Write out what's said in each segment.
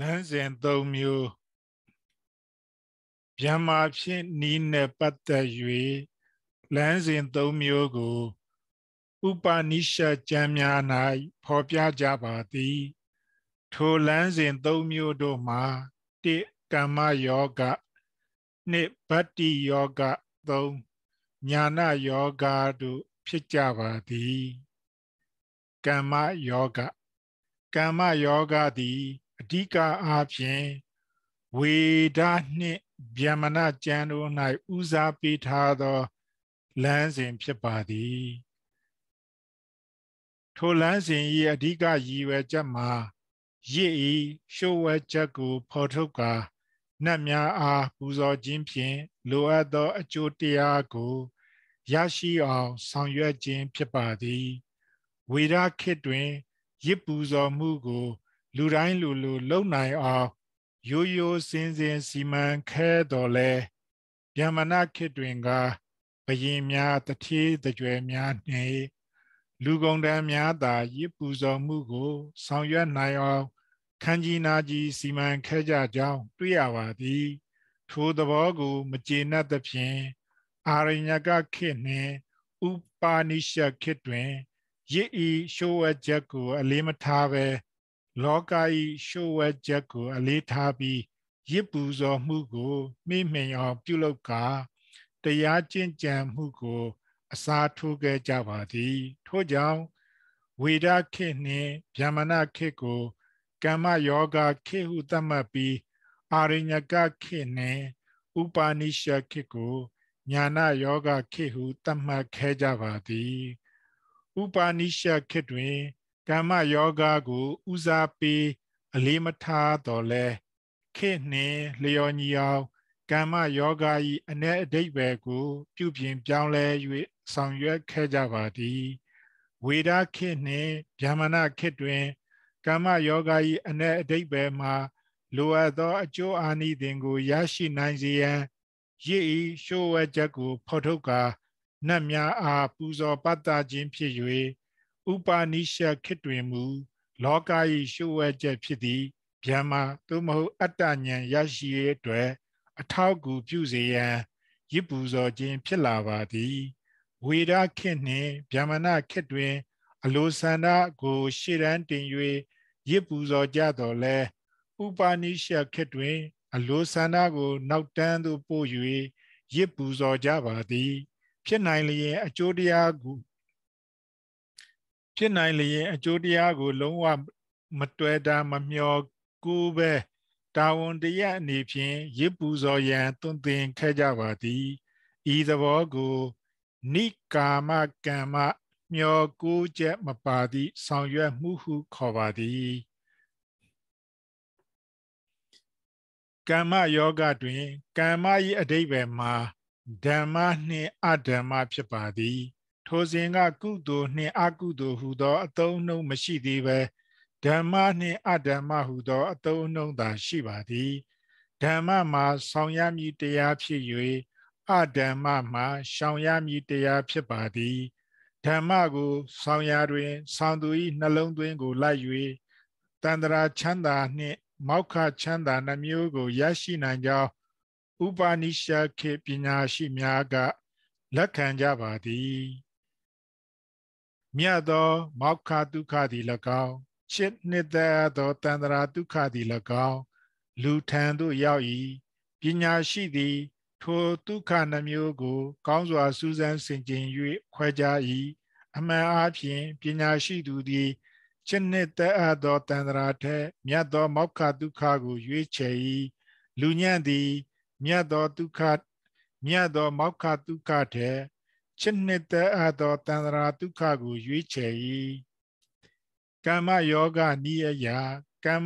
လမ်းစဉ်၃မျိုးဗျံမာဖြင့်နီးနဲ့ပတ်သက်၍လမ်းစဉ်၃မျိုးကို ဥပနိရှတ်ကျမ်းများ၌ဖော်ပြကြပါသည် ထိုလမ်းစဉ်၃မျိုးတို့မှာ၁ကမ္မယောဂ၂ဗတ္တိယောဂ၃ညာနာယောဂတို့ဖြစ်ကြပါသည်ကမ္မယောဂကမ္မယောဂသည်အဓိကအားဖြင့်ဝေဒနှင့်ဗျမဏကျမ်းတို့၌ဦးစားပေးထားသောလမ်းစဉ်ဖြစ်ပါသည် ထိုလမ်းစဉ်၏အဓိကရည်ရွယ်ချက်မှာရစ်ဤရှုဝဲချက်ကို ဖော်ထုတ်ကာနတ်များအားပူဇော်ခြင်းဖြင့်လိုအပ်သောအကျိုးတရားကို ရရှိအောင်ဆောင်ရွက်ခြင်းဖြစ်ပါသည်ဝေဒခေတ်တွင်ရစ်ပူဇော်မှုကိုလူတိုင်းလူလူလုံနိုင်အောင်ရိုးရိုးစင်စင်စီမံခဲတော်လဲဗျမဏခေတ်တွင်ကဘယင်များတထေးတကြွယ်များနှင့်လူကုန်တန်းများသာ ရစ်ပူဇော်မှုကို ဆောင်ရွက်နိုင်အောင်ခန်းကြီးနာကြီးစီမံခဲကြကြောင်း တွေ့ရပါသည် ထိုသဘောကို မကျေနပ်သဖြင့်အာရိညကခေတ်နှင့်ဥပါနိရှခေတ်တွင်ရစ်ဤရှိုးဝဲချက်ကို အလေးမထားပဲလောကီရှုဝဲချက်ကို အလေးထားပြီးရစ်ပူဇော်မှုကိုမိမှင်အောင်ပြုလုပ်ကာတရားကျင့်ကြံမှုကိုအစာထိုးခဲ့ကြပါသည် ထို့ကြောင့်ဝေဒခေနှင့်ဗျာမဏခေကို ကမ္မယောဂခေဟုသတ်မှတ်ပြီးအာရိညကခေနှင့်ဥပါနိရှခေကိုညာနာယောဂခေဟုသတ်မှတ်ခဲ့ကြပါသည်ဥပါနိရှခေတွင်ကမ္မယောဂကိုဦးစားပေးအလေးမထားတော့လဲခေနှင့်လျော်ညီအောင်ကမ္မယောဂ၏အ ਨੇ အဓိပ္ပာယ်ကိုပြုပြင်ပြောင်းလဲ၍ဆောင်ရွက်ခဲ့ကြပါသည်ဝေဒခေနှင့်ဗျာမဏခေတွင်ကမ္မယောဂ၏အ ਨੇ အဓိပ္ပာယ်မှာလိုအပ်သောအကျိုးအာနိသင်ကိုရရှိနိုင်စေရန်ရည်ဤရှိုးဝဲချက်ကိုဖော်ထုတ်ကာနတ်များအားပူဇော်ပတ်တာခြင်းဖြစ်၍ဥပါနိရှခေတ်တွင်မူလောကီရှုဝဲချက်ဖြစ်သည့်ဗျမ္မာသို့မဟုတ်အတ္တဉာဏ်ရရှိရအတွက်အထောက်အကူပြုစေရန်ရစ်ပူဇော်ခြင်းဖြစ်လာပါသည် ဝေဒခေတ်နှင့်ဗျမ္မာနခေတ်တွင် အလိုဆန္ဒကိုရှေ့တန်းတင်၍ရစ်ပူဇော်ကြတော်လဲဥပါနိရှခေတ်တွင်အလိုဆန္ဒကိုနောက်တန်းသို့ပို့၍ရစ်ပူဇော်ကြပါသည် ဖြစ်နိုင်လျင် အကျိုးတရားကိုဖြစ်နိုင်လျင်အကျိုးတရားကို လုံးဝမတွေ့တာမမျှော်ကူးပဲတာဝန်တရားအနေဖြင့်ရစ်ပူဇော်ရန်တွင်တင် ခဲ့ကြပါသည်ဤသဘောကိုနိကာမကမ္မမျောကိုချက်မပါသည့်ဆောင်ရွက်မှုဟုခေါ်ပါသည်ကမ္မယောဂတွင်ကမ္မ၏အဓိပ္ပာယ်မှာဓမ္မနှင့်အဓမ္မဖြစ်ပါသည်ထိုစဉ်က ကုသိုလ်နှင့်အကုသိုလ်ဟူသောအသုံးနှုန်းမရှိသေးပဲဓမ္မနှင့်အဓမ္မဟူသောအသုံးနှုန်းသာရှိပါသည်ဓမ္မမှာ ဆောင်ရမည်တရားဖြစ်၍အဓမ္မမှာရှောင်ရမည်တရားဖြစ်ပါသည်ဓမ္မကို ဆောင်ရတွင်ဆောင်သူ၏နှလုံးသွင်းကို လိုက်၍တန္တရာချမ်းသာနှင့်မောက္ခချမ်းသာနှမျိုးကိုရရှိနိုင်ကြောင်းဥပါနိရှခေပညာရှိများကလက်ခံကြပါသည်မြတ်သောမောက္ခဒုက္ခသည်၎င်းရှစ်နှစ်သက်သောတန္တရာဒုက္ခသည်၎င်းလူထံသို့ရောက်၏ပညာရှိသည်ထိုဒုက္ခနှမျိုးကို ကောင်းစွာစူးစမ်းဆင်ခြင်၍ခွဲခြား၏အမှန်အားဖြင့်ပညာရှိသူသည်ရှစ်နှစ်သက်သောတန္တရာထက်မြတ်သောမောက္ခဒုက္ခကိုရွေးချယ်၏လူညံ့သည်မြတ်သောဒုက္ခမြတ်သောမောက္ခဒုက္ခထက်ချစ်နှစ်သက်အပ်သောတန္တရာဒုက္ခကိုရွေးချယ်၏ကမ္မယောဂနိယယကမ္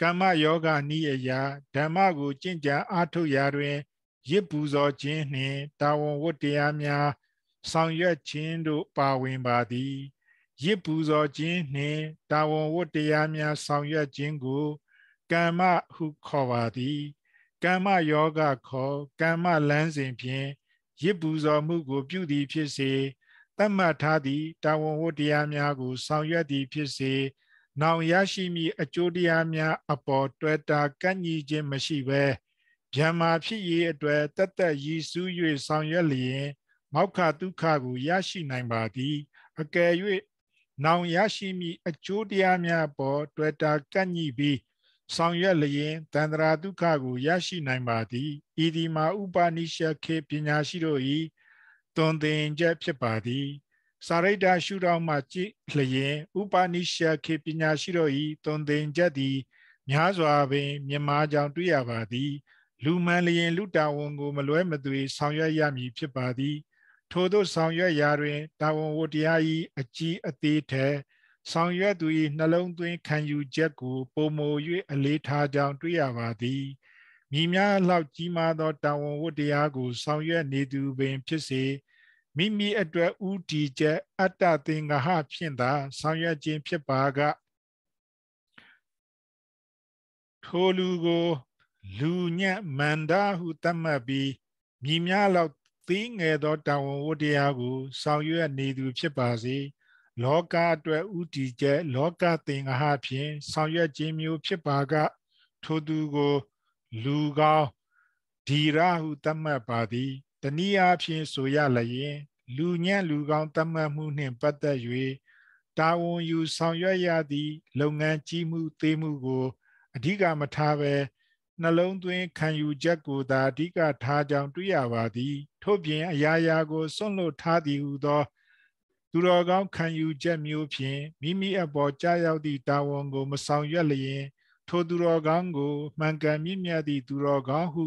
ကမ္မယောဂနိယယဓမ္မကိုကျင့်ကြံအားထုတ်ရာတွင် ရစ်ပူဇော်ခြင်းနှင့်တာဝန်ဝတ္တရားများဆောင်ရွက်ခြင်းတို့ ပါဝင်ပါသည်ရစ်ပူဇော်ခြင်းနှင့်တာဝန်ဝတ္တရားများ ဆောင်ရွက်ခြင်းကိုကမ္မဟုခေါ်ပါသည်ကမ္မယောဂခေါ်ကမ္မလမ်းစဉ်ဖြင့်ရစ်ပူဇော်မှုကိုပြုသည်ဖြစ်စေတတ်မှတ်ထားသည့်တာဝန်ဝတ္တရားများကို ဆောင်ရွက်သည်ဖြစ်စေနောင်ရရှိမည့်အကျိုးတရားများ အပေါ်တွေ့တာကန့်ညီခြင်းမရှိဘဲဗျမ္မာဖြစ်ရေးအတွက်တတ်တတ်ရည်စူး၍ဆောင်ရွက်လျင် မောက္ခဒုက္ခကိုရရှိနိုင်ပါသည် အကယ်၍နောင်ရရှိမည့်အကျိုးတရားများပေါ်တွေ့တာကန့်ညီပြီးဆောင်ရွက်လျင်တန္တရာဒုက္ခကိုရရှိနိုင်ပါသည်ဤဒီမှာဥပါနိရှခေပညာရှိတို့၏တွင်တင်ချက်ဖြစ်ပါသည်စာရိတ္တရှုထောင့်မှကြည့်လျင်ဥပါနိရှခေပညာရှိတို့၏တွင်တင်ချက်သည်များစွာပင်မြင်မာကြောင်တွေ့ရပါသည် လူမှန်လျင်လူတာဝန်ကိုမလွဲမသွေဆောင်ရွက်ရမည်ဖြစ်ပါသည်ထို့သောဆောင်ရွက်ရာတွင်တာဝန်ဝတ္တရား၏အကြီးအသေးထက်ဆောင်ရွက်သူ၏နှလုံးသွင်းခံယူချက်ကိုပုံမူ၍အလေးထားကြောင်းတွေ့ရပါသည်မိများလောက်ကြီးမားသောတာဝန်ဝတ္တရားကို ဆောင်ရွက်နေသူပင်ဖြစ်စေမိမိအတွက်ဥတီချက်အတ္တသင်္ဃဟဖြင့်သာဆောင်ရွက်ခြင်းဖြစ်ပါကထိုလူကို လူညံ့မန္တာဟုသတ်မှတ်ပြီးမိများလောက်သေးငယ်သောတာဝန်ဝတ္တရားကို ဆောင်ရွက်နေသူဖြစ်ပါစေ။လောကအတွက်ဥတီကျက်လောကသင်္ဃဟဖြင့်ဆောင်ရွက်ခြင်းမျိုးဖြစ်ပါက ထိုသူကို လူကောင်းဒီရဟုသတ်မှတ်ပါသည်တနည်းအားဖြင့်ဆိုရလျင် လူညံ့လူကောင်းသတ်မှတ်မှုနှင့်ပတ်သက်၍တာဝန်ယူဆောင်ရွက်ရသည့်လုပ်ငန်းကြီးမှုသေးမှုကိုအဓိကမထားဘဲနှလုံးသွင်းခံယူချက်ကိုသာအဓိကထားကြောင်းတွေ့ရပါသည် ထို့ပြင်အရာရာကိုစွန့်လွတ်ထားသည်ဟုသောသူတော်ကောင်းခံယူချက်မျိုးဖြင့်မိမိအပေါ်ကြာရောက်သည့်တာဝန်ကို မဆောင်ရွက်လျင် ထိုသူတော်ကောင်းကိုမှန်ကန်မြင့်မြတ်သည့်သူတော်ကောင်းဟု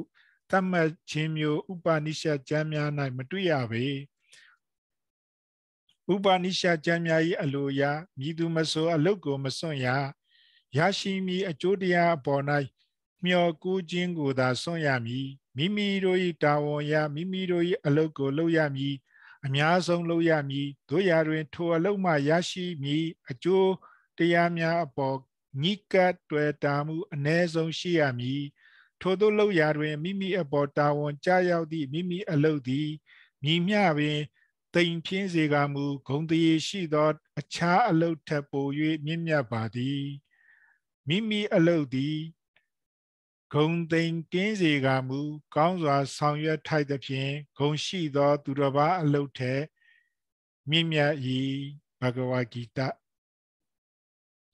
သတ်မှတ်ခြင်းမျိုး ဥပနိရှကျမ်းများ၌မတွေ့ရပေဥပနိရှကျမ်းများ၏အလိုအရမြည်သူမဆိုအလုတ်ကိုမစွန့်ရရရှိမည်အကျိုးတရားအပေါ်၌မျှော်ကူးခြင်းကိုသာစွန့်ရမည်မိမိတို့၏တာဝန်ရမိမိတို့၏အလုတ်ကိုလုပ်ရမည်အများဆုံးလုပ်ရမည်တို့ရာတွင်ထိုအလုံးမှရရှိမည်အကျိုးတရားများအပေါ်ညိကပ်တွေ့တာမှုအ ਨੇ ဆုံးရှိရမည်ထိုသို့လုပ်ရာတွင်မိမိအပေါ်တာဝန်ကြရောက်သည့်မိမိအလုပ်သည်မြည်မျှပင်တိမ်ဖြင်းစေကမူဂုံတရေရှိသော အခြားအလုပ်ထက်ပို၍မြင့်မြတ်ပါသည်မိမိအလုပ်သည်ဂုံသိမ်ကင်းစေကမူကောင်းစွာဆောင်ရွက်ထိုက်သဖြင့်ဂုံရှိသော သူတော်ဘာအလုတ်ထက်မြင့်မြတ်ဤဘဂဝဂီတ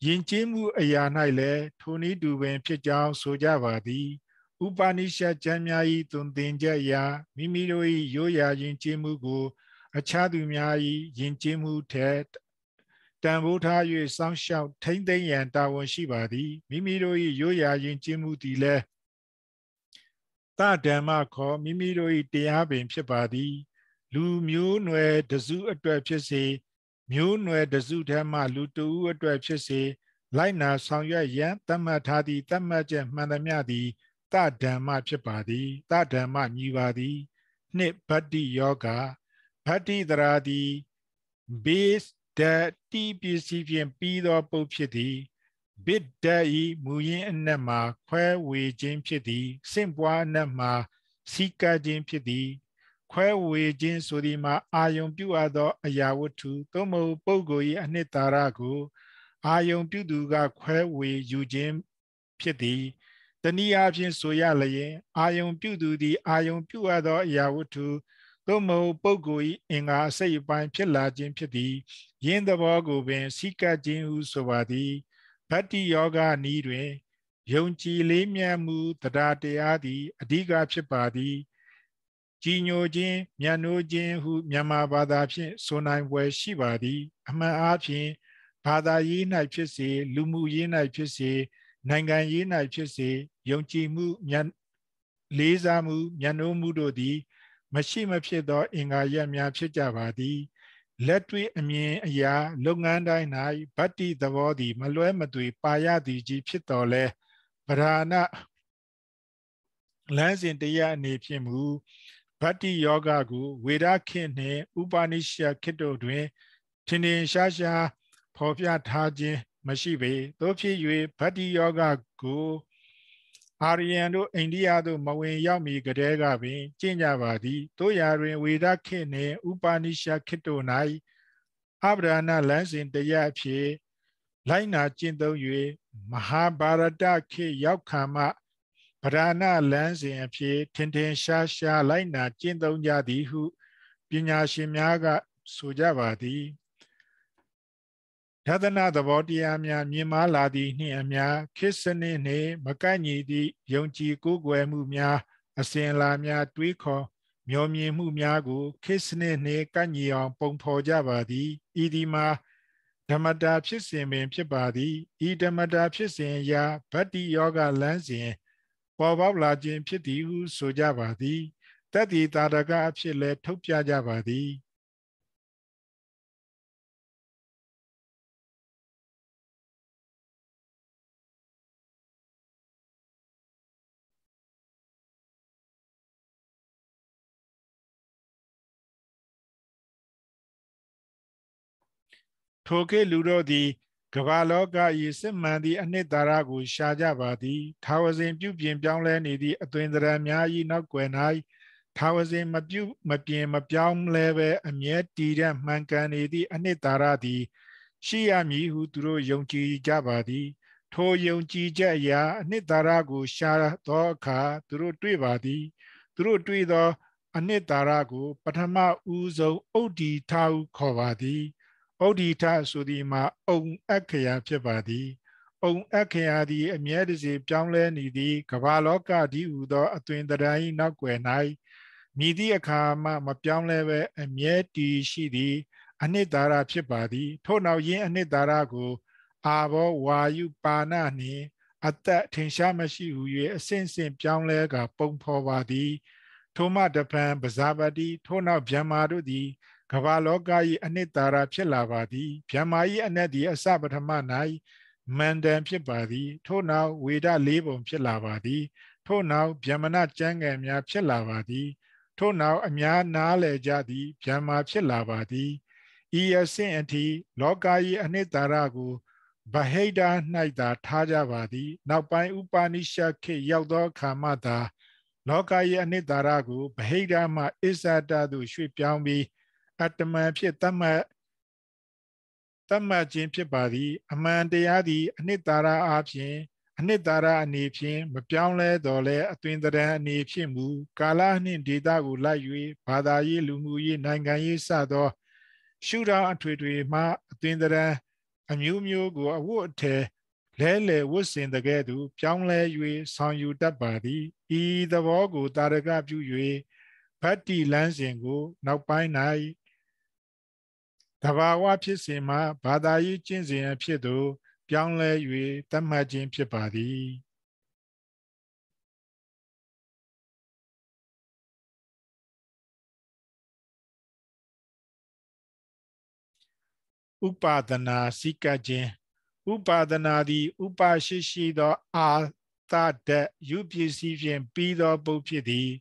ယဉ်ကျေးမှုအရာ၌လည်းထိုနည်းတူပင်ဖြစ်ကြောင်းဆိုကြပါသည်ဥပါနိရှတ်ကျမ်းများ၏သွန်သင်ချက်အရာမိမိတို့၏ရိုးရာယဉ်ကျေးမှုကို အခြားသူများ၏ယဉ်ကျေးမှုထက်တန်ဖိုးထား၍စောင့်ရှောက်ထိမ့်သိမ့်ရန်တာဝန်ရှိပါသည်မိမိတို့၏ရိုးရာယဉ်ကျေးမှုသည်လည်းတဓမ္မခေါ်မိမိတို့၏တရားပင်ဖြစ်ပါသည် လူမျိုးနွယ်တစုအတွက်ဖြစ်စေမျိုးနွယ်တစုထဲမှလူတဦးအတွက်ဖြစ်စေလိုက်နာဆောင်ရွက်ရန်တတ်မှတ်ထားသည့်တတ်မှတ်ချက်မှန်သမျှသည်တဓမ္မဖြစ်ပါသည်တဓမ္မမြည်ပါသည် နှစ်ဗတ္တိယောဂဗတ္တိတရာသည် base ဒတ်တီပစ္စည်းဖြင့်ပြီးသောပုတ်ဖြစ်သည်ဘစ်ဒတ်ဤမူရင်းအနက်မှာ ခွဲဝေခြင်းဖြစ်သည်စင့်ပွားအနက်မှာ စီကားခြင်းဖြစ်သည် ခွဲဝေခြင်းဆိုသည်မှာအာယုံပြုအပ်သောအရာဝတ္ထုသို့မဟုတ်ပုဂ္ဂိုလ်၏အနှစ်သာရကိုအာယုံပြုသူက ခွဲဝေယူခြင်းဖြစ်သည်တနည်းအားဖြင့်ဆိုရလျင် အာယုံပြုသူသည် အာယုံပြုအပ်သောအရာဝတ္ထုသို့မဟုတ်ပုဂ္ဂိုလ်၏အင်္ဂါအစိတ်အပိုင်းဖြစ်လာခြင်းဖြစ်သည်ယင်းသဘောကိုပင် စိကတ်ခြင်းဟုဆိုပါသည်ဗတ္တိယောဂနည်းတွင်ယုံကြည်လေးမြတ်မှုတရားတရားသည်အဓိကဖြစ်ပါသည် ကြည်ညိုခြင်းမြတ်နိုးခြင်းဟုမြန်မာဘာသာဖြင့်ဆိုနိုင်ပွဲရှိပါသည်အမှန်အားဖြင့်ဘာသာရေး၌ဖြစ်စေ လူမှုရေး၌ဖြစ်စေ နိုင်ငံရေး၌ဖြစ်စေယုံကြည်မှုမြတ်လေးစားမှုမြတ်နိုးမှုတို့သည်မရှိမဖြစ်သော အင်္ဂါရက်များဖြစ်ကြပါသည်လက်တွေ့အမြင်အရာ လုပ်ငန်းတိုင်း၌ဗတ္တိသဘောသည် မလွဲမသွေပါရသည်ကြီးဖြစ်တော်လဲပဓာဏလမ်းစဉ်တရားအနေဖြင့်မူဗတ္တိယောဂကို ဝေဒခိနှင့် ဥပါနိရှခိတို့တွင်ထင်ထင်ရှားရှားဖော်ပြထားခြင်း မရှိပေသို့ဖြစ်၍ဗတ္တိယောဂကိုအာရီယန်တို့အိန္ဒိယသို့မဝင်ရောက်မီကတည်းကပင်ကျင့်ကြပါသည်တို့ရာတွင်ဝေဒခေတ်နှင့် ဥပါနိရှခေတ်တို့၌အဗရာဏလမ်းစဉ်တရားအဖြစ်လိုက်နာကျင့်သုံး၍မဟာဗာရတခေတ်ရောက်ခါမှဗရာဏလမ်းစဉ်အဖြစ်ထင်ထင်ရှားရှားလိုက်နာကျင့်သုံးကြသည်ဟုပညာရှင်များကဆိုကြပါသည်ယတနာသဘောတရားများမြင်မာလာသည်နှင့်အများခစ်စနစ်နှင့်မကန့်ညီသည့်ယုံကြည်ကိုးကွယ်မှုများအစဉ်လာများတွေးခေါ်မျောမြင်မှုများကိုခစ်စနစ်နှင့်ကန့်ညီအောင်ပုံဖော်ကြပါသည်ဤဒီမှာဓမ္မတာဖြစ်စဉ်ပင်ဖြစ်ပါသည်ဤဓမ္မတာဖြစ်စဉ်အရာဗတ္တိယောဂလမ်းစဉ်ပေါ်ပေါက်လာခြင်းဖြစ်သည်ဟု ဆိုကြပါသည်တတ္တိတာတကအဖြစ်လည်းထုတ်ပြကြပါသည်ထိုကဲ့လူတို့သည်ကမ္ဘာလောက၏စစ်မှန်သည့်အနှစ်သာရကိုရှာကြပါသည်ထာဝစဉ်ပြုပြင်ပြောင်းလဲနေသည့်အသွင်သဏ္ဍာန်များ၏နောက်ွယ်၌ထာဝစဉ်မပြုမပြင်မပြောင်းလဲပဲအမြဲတည်တဲ့မှန်ကန်နေသည့်အနှစ်သာရသည်ရှိရမည်ဟုသူတို့ယုံကြည်ကြပါသည်ထိုယုံကြည်ချက်အရာ အနှစ်သာရကိုရှာသောအခါသူတို့တွေ့ပါသည်သူတို့တွေ့သောအနှစ်သာရကို ပထမဦးဆုံးအုတ်ဒီထာဟုခေါ်ပါသည်ဩဒီထဆိုသည်မှာအုံအခရာဖြစ်ပါသည် အုံအခရာသည် အမြဲတစေပြောင်းလဲနေသည့်ကမ္ဘာလောကဒီဟူသောအသွင်တရား၏နောက်ွယ်၌မြည်သည့်အခါမှမပြောင်းလဲပဲအမြဲတည်ရှိသည့်အနှစ်သာရဖြစ်ပါသည်ထို့နောက်ယင်းအနှစ်သာရကိုအာဘောဝါယုပါဏနှင့် အသက်ထင်ရှားမရှိဟု၍အစဉ်စဉ်ပြောင်းလဲကပုံဖော်ပါသည်ထိုမှတပံပဇာပတိထို့နောက်ဗြဟ္မာတို့သည်ကမ္ဘာလောက၏အနှစ်သာရဖြစ်လာပါသည်ဗျမ္မာ၏အနက်သည်အစပထမ၌မန္တန်ဖြစ်ပါသည် ထို့နောက်ဝေဒ၄ပုံဖြစ်လာပါသည်ထို့နောက်ဗျမနကျမ်းဂန်များဖြစ်လာပါသည်ထို့နောက်အများနားလည်ကြသည်ဗျမ္မာဖြစ်လာပါသည်ဤအဆင့်အထိလောက၏အနှစ်သာရကိုဗဟိတ၌သာထားကြပါသည် နောက်ပိုင်းဥပါနိရှခေရောက်သောအခါမှသာလောက၏အနှစ်သာရကိုဗဟိတမှအစ္ဆတသို့ရွှေ့ပြောင်းပြီးအတ္တမဖြစ်တတ်မှတ်တတ်မှတ်ခြင်းဖြစ်ပါသည် အမှန်တရားသည် အနှစ်သာရအားဖြင့်အနှစ်သာရအနေဖြင့်မပြောင်းလဲတော်လဲအသွင်သဏ္ဍာန်အနေဖြင့်မူကာလနှင့်ဒေတာကိုလိုက်၍ဘာသာရေးလူမှုရေးနိုင်ငံရေးစသော ရှုထောင့်အထွေထွေမှအသွင်သဏ္ဍာန်အမျိုးမျိုးကို အဝတ်အထည်လဲလေဝတ်ဆင်တကဲ့သို့ပြောင်းလဲ၍ဆောင်ယူတတ်ပါသည်ဤသဘောကိုတာရကပြု၍ဗတ္တိလမ်းစဉ်ကို နောက်ပိုင်း၌တဘာဝဖြစ်စဉ်မှာဘာသာရေးကျင့်စဉ်အဖြစ်သို့ပြောင်းလဲ၍သတ်မှတ်ခြင်းဖြစ်ပါသည်ဥပါဒနာစိကခြင်းဥပါဒနာသည် ဥပါရှိရှိသောအာသတ္တယူပစ္စည်းဖြင့်ပြီးသော ပုဖြစ်သည်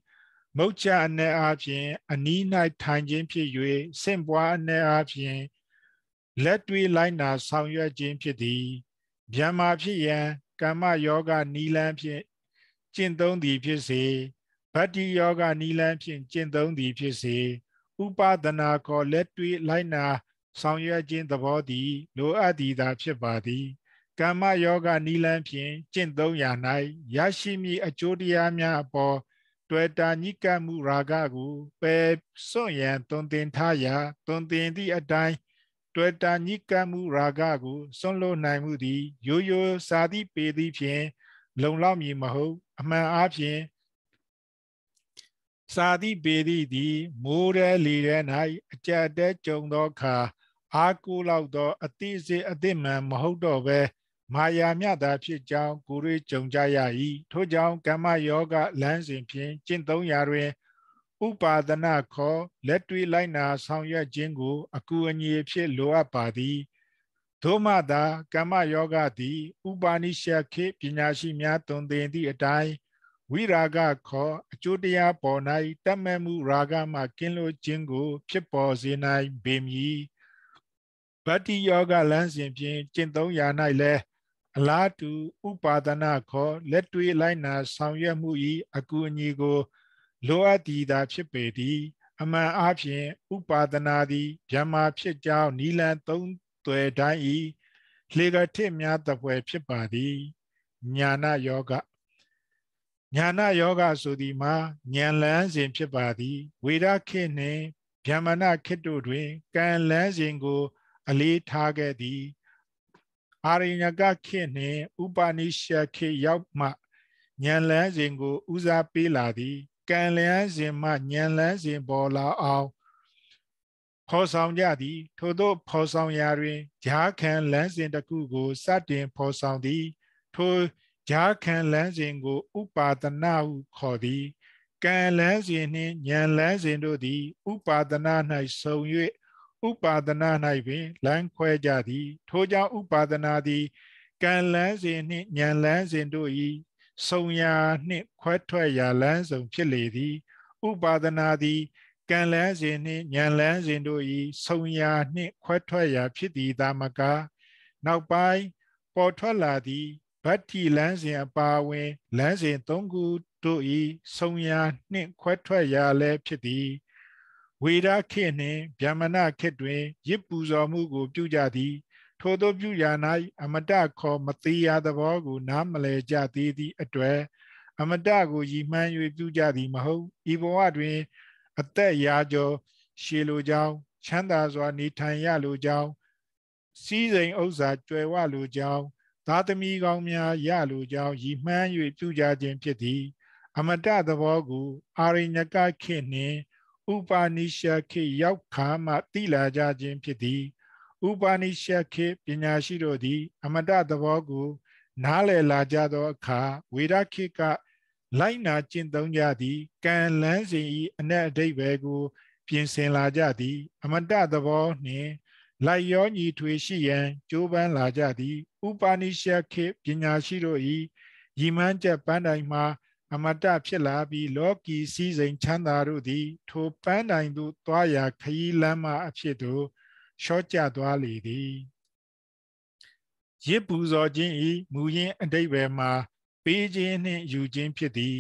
မုတ်ချအနယ်အားဖြင့်အနီး၌ထိုင်ခြင်းဖြစ်၍စင့်ပွားအနယ်အားဖြင့်လက်တွေးလိုက်နာဆောင်ရွက်ခြင်းဖြစ်သည်ဗျံမာဖြစ်ရန်ကမ္မယောဂနီလန်းဖြင့်ကျင့်သုံးသည်ဖြစ်စေဗတ္တိယောဂနီလန်းဖြင့်ကျင့်သုံးသည်ဖြစ်စေဥပါဒနာခေါ်လက်တွေးလိုက်နာဆောင်ရွက်ခြင်းသဘောသည်လိုအပ်သည်သာဖြစ်ပါသည် ကမ္မယောဂနီလန်းဖြင့်ကျင့်သုံးရာ၌ရရှိမည့်အကျိုးတရားများအပေါ်တွေ့တာညိကမှုရာဂကိုပယ်စွန့်ရန်တွင်တင်ထားရာတွင်တင်သည့်အတိုင်းတွေ့တာညိကမှုရာဂကိုစွန့်လွတ်နိုင်မှုသည်ရိုးရိုးစာသည့်ပေသည်ဖြင့်လုံလောက်မည်မဟုတ် အမှန်အားဖြင့်စာသည့်ပေသည်သည် မိုးရဲလေရဲ၌အကြက်တဲကြုံသောအခါအားကိုးလောက်သောအတိစိအတိမှန်မဟုတ်တော့ဘဲမာယာမြတာဖြစ်ကြောင်းကိုရိကြုံကြရ၏ထို့ကြောင့်ကမ္မယောဂလမ်းစဉ်ဖြင့်ကျင့်သုံးရာတွင်ဥပါဒနာခေါ်လက်တွေ့လိုက်နာဆောင်ရွက်ခြင်းကိုအကူအညီဖြစ်လိုအပ်ပါသည်သို့မှသာကမ္မယောဂသည်ဥပါနိရှခေပညာရှိများတွင်တင်သည့်အတိုင်းဝိရာဂခေါ်အကျိုးတရားပေါ်၌တတ်မဲ့မှုရာဂမှကင်းလွတ်ခြင်းကိုဖြစ်ပေါ်စေနိုင်ပေမည်ဗတ္တိယောဂလမ်းစဉ်ဖြင့်ကျင့်သုံးရာ၌လည်းအလားတူဥပါဒနာခေါ်လက်တွေ့လိုက်နာဆောင်ရွက်မှု၏အကူအညီကိုလိုအပ်သည်သာဖြစ်ပေသည်အမှန်အားဖြင့်ဥပါဒနာသည်ဗျမ္မာဖြစ်ကြောင်းနိလန်သုံးသွယ်တိုင်း၏လေကထိများတပွဲဖြစ်ပါသည်ညာနာယောဂညာနာယောဂဆိုသည်မှာဉာဏ်လန်းစဉ်ဖြစ်ပါသည်ဝေဒခေနှင့်ဗျမ္မနာခေတို့တွင်ကံလန်းစဉ်ကိုအလေးထားခဲ့သည်အာရိညကခေနှင့် ဥပါနိရှခေရောက်မှဉာဏ်လန်းစဉ်ကိုဦးစားပေးလာသည်ကံလန်းစဉ်မှဉာဏ်လန်းစဉ်ပေါ်လာအောင်ဖော်ဆောင်ကြသည် ထို့သောဖော်ဆောင်ရာတွင်ဈာခံလန်းစဉ်တစ်ခုကို စတင်ဖော်ဆောင်သည်ထိုဈာခံလန်းစဉ်ကို ဥပါဒနာဟုခေါ်သည်ကံလန်းစဉ်နှင့်ဉာဏ်လန်းစဉ်တို့သည် ဥပါဒနာ၌ဆုံ၍ဥပါဒနာ၌ပင်လမ်းခွဲကြသည်ထိုကြောင့်ဥပါဒနာသည်ကံလန်းစဉ်နှင့်ဉာဏ်လန်းစဉ်တို့၏ဆုံရာနှင့်ခွဲထွက်ရာလန်းစုံဖြစ်လေသည်ဥပါဒနာသည်ကံလန်းစဉ်နှင့်ဉာဏ်လန်းစဉ်တို့၏ဆုံရာနှင့်ခွဲထွက်ရာဖြစ်သည်သာမကနောက်ပိုင်းပေါ်ထွက်လာသည့်ဗတ္တိလန်းစဉ်အပါဝင်လန်းစဉ်၃ခုတို့၏ဆုံရာနှင့်ခွဲထွက်ရာလည်းဖြစ်သည်ဝေဒခေနှင့်ဗျမဏခေတွင်ရစ်ပူဇော်မှုကိုပြုကြသည် ထိုသို့ပြုရာ၌အမတခေါ်မသေးရာသဘောကို နားမလည်ကြသေးသည့်အတွေ့အမတကိုရည်မှန်း၍ပြုကြသည်မဟုတ်ဤဘဝတွင်အသက်ရာကျော် ရှည်လိုကြောင်းချမ်းသာစွာနေထိုင်ရလိုကြောင်းစည်းစိမ်ဥစ္စာကြွယ်ဝလိုကြောင်းသာသမီကောင်းများရလိုကြောင်းရည်မှန်း၍ပြုကြခြင်းဖြစ်သည် အမတသဘောကို အာရိညကခေနှင့်ဥပါနိရှခေရောက်ခါမှတိလာကြခြင်းဖြစ်သည် ဥပါနိရှခေပညာရှိတို့သည် အမတသဘောကို နားလည်လာကြသောအခါဝေဒခေကလိုက်နာကျင့်သုံးကြသည်ကံလန်းစဉ်ဤအနက်အဓိပ္ပာယ်ကိုပြင်ဆင်လာကြသည် အမတသဘောနှင့် လိုက်ရောညီထွေရှိရန်ကြိုးပမ်းလာကြသည် ဥပါနိရှခေပညာရှိတို့၏ရည်မှန်းချက်ပန်းတိုင်မှာအမတဖြစ်လာပြီးလောကီစည်းစိမ်ချမ်းသာတို့သည် ထိုပန်းတိုင်သို့တွားရာခရီးလမ်းမအဖြစ်သို့ရှော့ကျသွားလေသည်ရစ်ပူဇော်ခြင်းဤမူရင်းအတိတ်ပဲမှာပေးခြင်းနှင့်ယူခြင်းဖြစ်သည်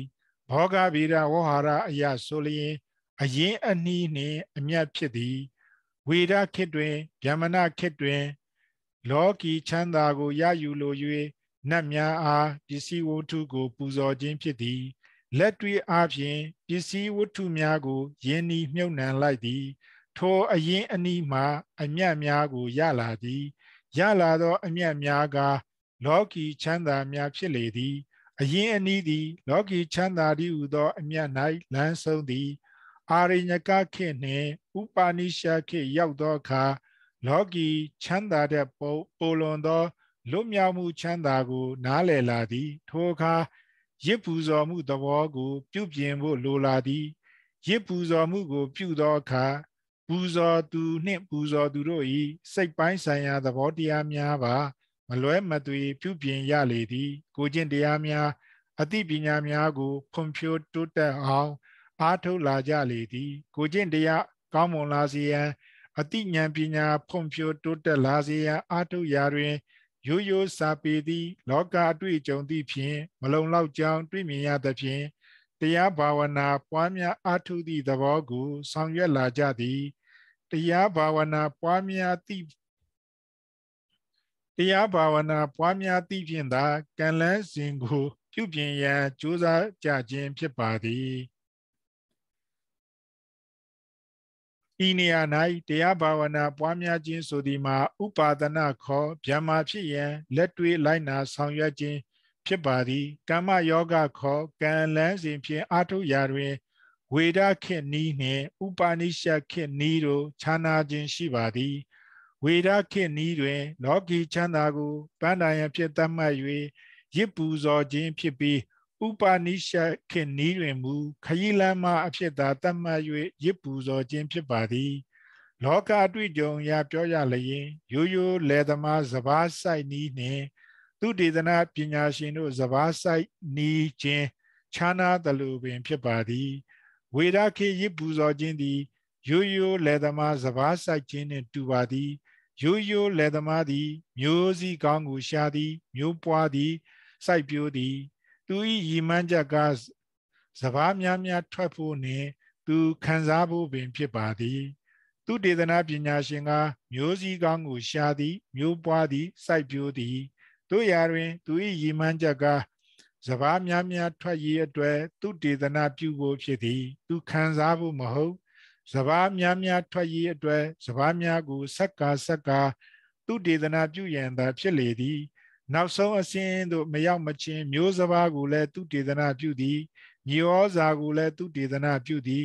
ဘောဂဗေဒဝဟာရအရာဆိုလျင်အရင်အနည်းနှင့်အမြတ်ဖြစ်သည်ဝေဒခေတ်တွင်ဗျမဏခေတ်တွင် လောကီချမ်းသာကိုရယူလို၍နတ်များအားပစ္စည်းဝတ္ထုကို ပူဇော်ခြင်းဖြစ်သည်လက်တွေ့အားဖြင့်ပစ္စည်းဝတ္ထုများကိုယင်းဤမြုပ်နှံလိုက်သည်ထိုအရင်အနီးမှအမြတ်များကိုရလာသည် ရလာသောအမြတ်များက လောကီချမ်းသာများဖြစ်လေသည်အရင်အနီးသည် လောကီချမ်းသာသည်ဟူသောအမြတ်၌လမ်းဆုံးသည် အာရိညကခေနှင့် ဥပါနိရှာခေရောက်သောအခါလောကီချမ်းသာတဲ့ပိုလွန်သောလွတ်မြောက်မှုချမ်းသာကို နားလည်လာသည်ထိုအခါရစ်ပူဇော်မှုသဘောကို ပြုပြင်ဖို့လိုလာသည်ရစ်ပူဇော်မှုကိုပြုသောအခါပူဇော်သူနှင့်ပူဇော်သူတို့၏စိတ်ပိုင်းဆိုင်ရာသဘောတရားများပါမလွဲမသွေပြုပြင်ရလေသည် ကိုကျင့်တရားများအသိပညာများကိုဖွံ့ဖြိုးတိုးတက်အောင် အားထုတ်လာကြလေသည် ကိုကျင့်တရားကောင်းမွန်လာစေရန် အသိဉာဏ်ပညာဖွံ့ဖြိုးတိုးတက်လာစေရန်အားထုတ်ရာတွင်ရိုးရိုးစာပေသည်လောကအတွေ့အကြုံသည်ဖြင့်မလုံလောက်ကြောင်းတွေ့မြင်ရသဖြင့်တရားဘာဝနာ ပွားများအားထုတ်သည့်သဘောကိုဆောင်ရွက်လာကြသည်တရားဘာဝနာပွားများသည့်တရားဘာဝနာပွားများသည့်ဖြင့်သာကံလန်းစဉ်ကိုပြုပြင်ရန်ကြိုးစားကြခြင်းဖြစ်ပါသည်ဤနေရာ၌တရားဘာဝနာ ပွားများခြင်းဆိုသည်မှာဥပါဒနာခေါ်ဗျာမာဖြစ်ရန် လက်တွေ့လိုက်နာဆောင်ရွက်ခြင်းဖြစ်ပါသည် ကမ္မယောဂခေါ်ကံလန်းစဉ်ဖြင့်အာထုရာတွင် ဝေဒခေနီးနှင့် ဥပါနိရှခေနီးတို့ခြားနာခြင်းရှိပါသည် ဝေဒခေနီးတွင် လောကီချမ်းသာကိုပန်းတိုင်ရဖြစ်သတ်မှတ်၍ရစ်ပူဇော်ခြင်းဖြစ်ပြီးဥပါနိရှခေနီးတွင်မူခရီးလမ်းမအဖြစ်သာတတ်မှတ်၍ရစ်ပူဇော်ခြင်းဖြစ်ပါသည် လောကအတွေ့အကြုံအရပြောရလျင်ရိုးရိုးလယ်သမားစဘာဆိုင်နီးနှင့်သူဒေသနာပညာရှင်တို့စဘာဆိုင်နီးခြင်းခြားနာသလိုပင်ဖြစ်ပါသည် ဝေဒခေရစ်ပူဇော်ခြင်းသည် ရိုးရိုးလယ်သမားစဘာဆိုင်ခြင်းနှင့်တူပါသည်ရိုးရိုးလယ်သမားသည်မျိုးစည်းကောင်းကိုရှာသည်မျိုးပွားသည်စိုက်ပျိုးသည်သူဤရီမန်းချက်ကစဘာများများထွက်ဖို့နှင့်သူခံစားဖို့ပင်ဖြစ်ပါသည်သူဒေသနာပညာရှင်ကမျိုးစည်းကောင်းကိုရှာသည် မျိုးပွားသည်စိုက်ပျိုးသည်တို့ရာတွင်သူဤရီမန်းချက်ကစဘာများများထွက်ရေးအတွက်သူဒေသနာပြုဖို့ဖြစ်သည်သူခံစားဖို့မဟုတ်စဘာများများထွက်ရေးအတွက်စဘာများကိုဆက်ကာဆက်ကာသူဒေသနာပြုရန်သာဖြစ်လေသည်နောက်ဆုံးအစဉ်သို့မရောက်မချင်းမျိုးစဘာကိုလည်းသူတေသနာပြုသည်မြေဩဇာကိုလည်းသူတေသနာပြုသည်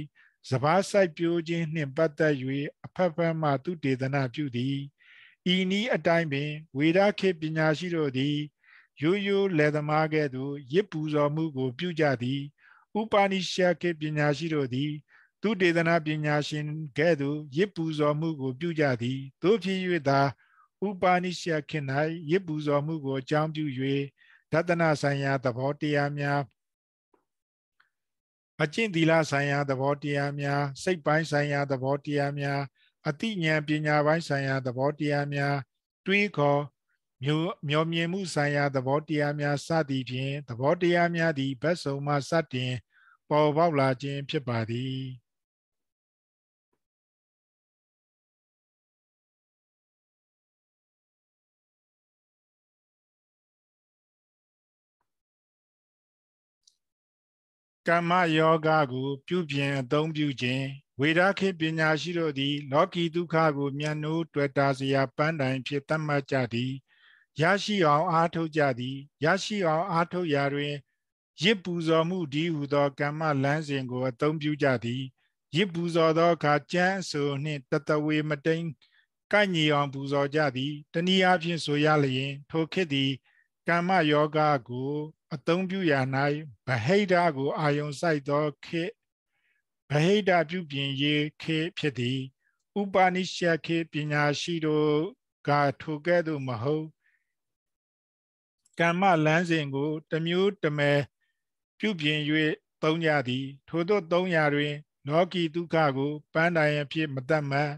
စဘာဆိုင်ပြိုးခြင်းနှင့်ပတ်သက်၍အဖက်ဖက်မှသူတေသနာပြုသည်ဤနည်းအတိုင်းပင်ဝေဒခေပညာရှိတို့သည်ရိုးရိုးလယ်သမားကဲ့သို့ရစ်ပူဇော်မှုကိုပြုကြသည် ဥပါနိရှာခေပညာရှိတို့သည် သူတေသနာပညာရှင်ကဲ့သို့ရစ်ပူဇော်မှုကိုပြုကြသည်သို့ဖြစ်၍သာဥပါနိရှယခင်၌ရစ်ပူဇော်မှုကိုအကြောင်းပြု၍ဒသနာဆိုင်ရာသဘောတရားများအကျင့်သီလဆိုင်ရာသဘောတရားများစိတ်ပိုင်းဆိုင်ရာသဘောတရားများအသိဉာဏ်ပညာပိုင်းဆိုင်ရာသဘောတရားများ တွေးခေါ်မျိုးမျောမြင်မှုဆိုင်ရာသဘောတရားများစသည်ဖြင့်သဘောတရားများသည်ဘက်စုံမှစတင်ပေါ်ပေါက်လာခြင်းဖြစ်ပါသည်ကမ္မယောဂကို ပြုပြင်အသုံးပြုခြင်းဝေဒခေပညာရှိတို့သည် လောကီဒုက္ခကိုမြတ်နိုးတွေ့တာစရာပန်းတိုင်ဖြစ်သတ်မှတ်ကြသည်ရရှိအောင်အားထုတ်ကြသည်ရရှိအောင်အားထုတ်ရာတွင်ရစ်ပူဇော်မှုဒီဟုသောကမ္မလမ်းစဉ်ကိုအသုံးပြုကြသည်ရစ်ပူဇော်သောအခါကြမ်းအဆိုနှင့်တတဝေမတိန်ကန့်ညီအောင် ပူဇော်ကြသည် တနည်းအားဖြင့်ဆိုရလျင် ထိုခေတ်သည် ကမ္မယောဂကိုအသုံးပြုရာ၌ဗဟိတကိုအာယုံစိုက်သောခေဗဟိတပြုပြင်ရေးခေဖြစ်သည် ဥပါနိရှခေပညာရှိတို့ကထိုကဲ့သို့မဟုတ်ကမ္မလမ်းစဉ်ကို တမျိုးတမယ်ပြုပြင်၍သုံးကြသည် ထိုသို့သုံးရာတွင်လောကီဒုက္ခကို ပန်းတိုင်အဖြစ်မတတ်မှတ်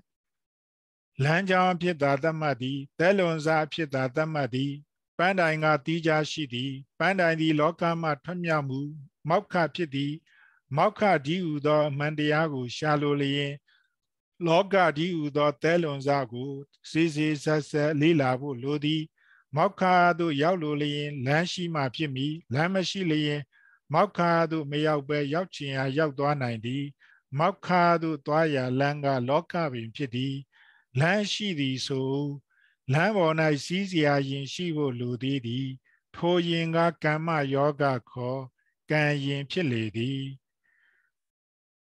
လမ်းကြောင်းအဖြစ်သာတတ်မှတ်သည်တဲလွန်စားအဖြစ်သာတတ်မှတ်သည်ပန်းတိုင်ကတီးကြရှိသည်ပန်းတိုင်သည်လောကမှထွက်မြောက်မှုမောက္ခဖြစ်သည် မောက္ခဒီဟုသောအမှန်တရားကို ရှာလိုလျင်လောကဒီဟုသောသဲလွန်စားကိုစေစေဆက်ဆက်လေးလာဖို့လိုသည်မောက္ခသို့ရောက်လိုလျင်လမ်းရှိမှဖြစ်မည်လမ်းမရှိလျင် မောက္ခသို့မရောက်ပဲရောက်ချင်ရာရောက်သွားနိုင်သည် မောက္ခသို့သွားရာလမ်းကလောကပင်ဖြစ်သည်လမ်းရှိသည်ဆိုလမ်းပေါ်၌စီးစရာယင်ရှိဖို့လိုသေးသည်ထိုယင်ကကမ္မယောဂခေါ်ကံယင်ဖြစ်လေသည်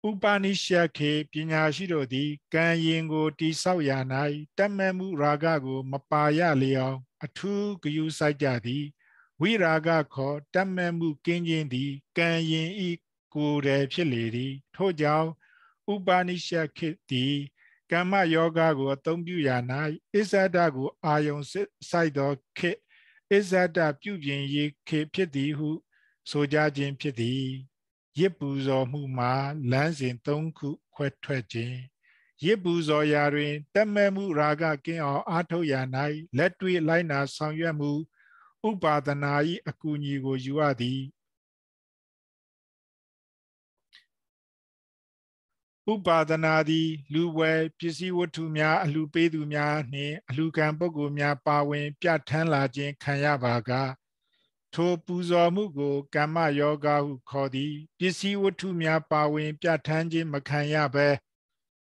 ဥပနိရှခေပညာရှိတို့သည်ကံယင်ကိုတိဆောက်ရာ၌တတ်မှတ်မှုရာဂကိုမပါရလျောင်အထူးဂယုစိုက်ကြသည်ဝိရာဂခေါ်တတ်မှတ်မှုကင်းခြင်းသည် ကံယင်ဤကိုယ်တည်းဖြစ်လေသည် ထို့ကြောင့်ဥပနိရှခေသည်ကမ္မယောဂကိုအသုံးပြုရာ၌အစ္ဆဒကို အာယုံဆိုင်သောခေအစ္ဆဒပြုပြင်ရေးခေဖြစ်သည်ဟု ဆိုကြခြင်းဖြစ်သည် ရစ်ပူဇော်မှုမှာလမ်းစဉ်၃ခုခွဲထွက်ခြင်းရစ်ပူဇော်ရာတွင်တတ်မဲ့မှုရာဂကင်းအောင်အားထုတ်ရာ၌လက်တွေ့လိုက်နာဆောင်ရွက်မှုဥပါဒနာ၏အကူအညီကိုယူရသည်ဥပါဒနာသည်လူဝယ်ပစ္စည်းဝတ္ထုများအလှပေးသူများနှင့်အလှကံပုဂ္ဂိုလ်များပါဝင် ပြဋ္ဌာန်းလာခြင်းခံရပါကထိုပူဇော်မှုကို ကမ္မယောဂဟုခေါ်သည်ပစ္စည်းဝတ္ထုများပါဝင် ပြဋ္ဌာန်းခြင်းမခံရဘဲ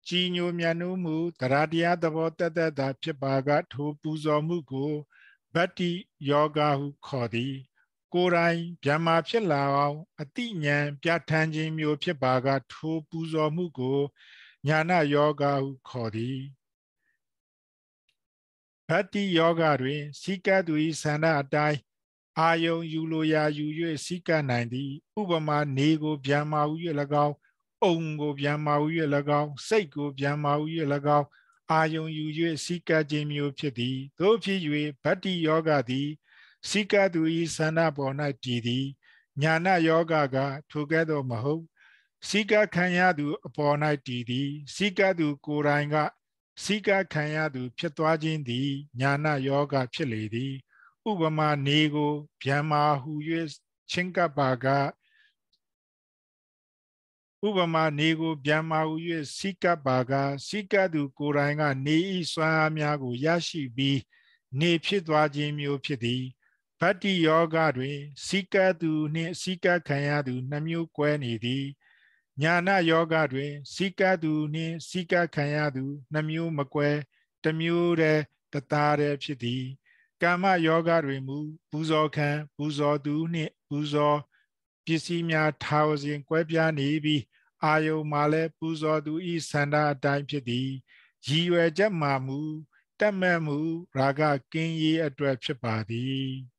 ကြီးညိုမြတ်နိုးမှုတရားတရားသဘောတသက်သာဖြစ်ပါက ထိုပူဇော်မှုကိုဗတ္တိယောဂဟုခေါ်သည်ကိုယ်တိုင်ဗျာမာဖြစ်လာအောင်အတိညာပြဋ္ဌာန်းခြင်းမျိုးဖြစ်ပါကထိုပူဇော်မှုကိုညာနာယောဂဟုခေါ်သည်ဗတ္တိယောဂတွင်စိကတ်သူ၏ဆန္ဒအတိုင်းအာယုံယူလိုရာယူ၍စိကတ်နိုင်သည် ဥပမာနေကိုဗျာမာဟု၍၎င်းအုံကိုဗျာမာဟု၍၎င်းစိတ်ကိုဗျာမာဟု၍၎င်းအာယုံယူ၍စိကတ်ခြင်းမျိုးဖြစ်သည်သို့ဖြစ်၍ဗတ္တိယောဂသည်စိကသူဤဆန္ဒပေါ်၌တည်သည်ညာနာယောဂကထိုကဲ့သို့မဟုတ်စိကခံရသူ အပေါ်၌တည်သည်စိကသူ ကိုယ်တိုင်ကစိကခံရသူ ဖြစ်သွားခြင်းသည်ညာနာယောဂဖြစ်လေသည် ဥပမာနေကိုဗျံမာဟု၍ချင်းကပ်ပါကဥပမာနေကိုဗျံမာဟု၍စိကပ်ပါကစိကသူ ကိုယ်တိုင်ကနေဤစွမ်းအားများကိုရရှိပြီး နေဖြစ်သွားခြင်းမျိုးဖြစ်သည်ဗတ္တိယောဂတွင်စီကတ်သူနှင့်စီကတ်ခံရသူနှမျိုးကွဲနေသည်ညာနာယောဂတွင်စီကတ်သူနှင့်စီကတ်ခံရသူနှမျိုးမကွဲတစ်မျိုးတည်းတသားတည်းဖြစ်သည်ကာမယောဂတွင်မူပူဇော်ခံပူဇော်သူနှင့်ပူဇော်ပစ္စည်းများထားစဉ်ကွဲပြားနေပြီးအာယုံမှာလည်းပူဇော်သူဤဆန္ဒအတိုင်းဖြစ်သည်ရည်ရွယ်ချက်မှာမူတတ်မဲ့မှု ရာဂကင်းရေးအတွက်ဖြစ်ပါသည်